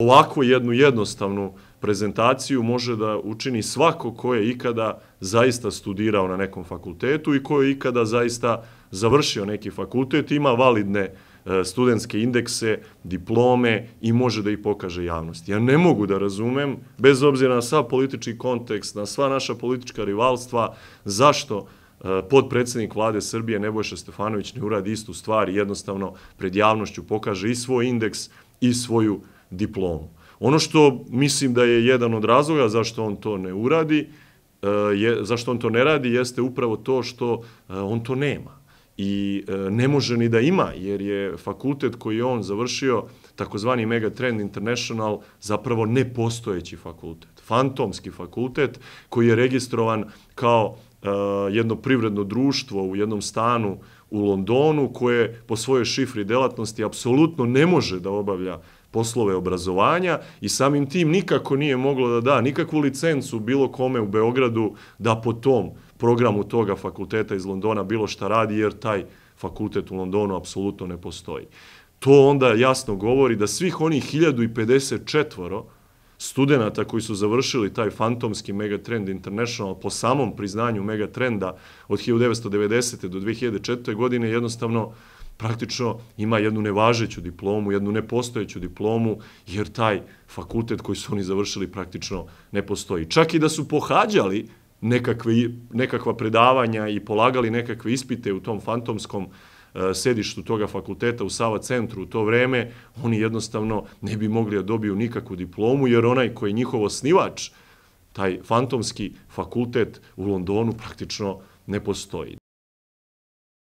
ovako jednu jednostavnu prezentaciju može da učini svako ko je ikada zaista studirao na nekom fakultetu i ko je ikada zaista završio neki fakultet, ima validne e, studentske indekse, diplome i može da ih pokaže javnosti. Ja ne mogu da razumem, bez obzira na sav politički kontekst, na sva naša politička rivalstva, zašto e, podpredsednik vlade Srbije Nebojša Stefanović ne uradi istu stvar i jednostavno pred javnošću pokaže i svoj indeks i svoju javnost diplomu. Ono što mislim da je jedan od razloga zašto on to ne uradi, e, je, zašto on to ne radi, jeste upravo to što e, on to nema. I e, ne može ni da ima, jer je fakultet koji je on završio, takozvani Megatrend International, zapravo nepostojeći fakultet. Fantomski fakultet koji je registrovan kao jedno privredno društvo u jednom stanu u Londonu koje po svojoj šifri delatnosti apsolutno ne može da obavlja poslove obrazovanja i samim tim nikako nije moglo da da nikakvu licencu bilo kome u Beogradu da po tom programu toga fakulteta iz Londona bilo šta radi jer taj fakultet u Londonu apsolutno ne postoji. To onda jasno govori da svih onih 1054 studenta koji su završili taj fantomski Megatrend International po samom priznanju Megatrenda od 1990. do 2004. godine jednostavno praktično ima jednu nevažeću diplomu, jednu nepostojeću diplomu, jer taj fakultet koji su oni završili praktično ne postoji. Čak i da su pohađali nekakve, nekakva predavanja i polagali nekakve ispite u tom fantomskom e, sedištu toga fakulteta u Sava centru u to vreme, oni jednostavno ne bi mogli da dobiju nikakvu diplomu, jer onaj koji je njihov osnivač, taj fantomski fakultet u Londonu praktično ne postoji.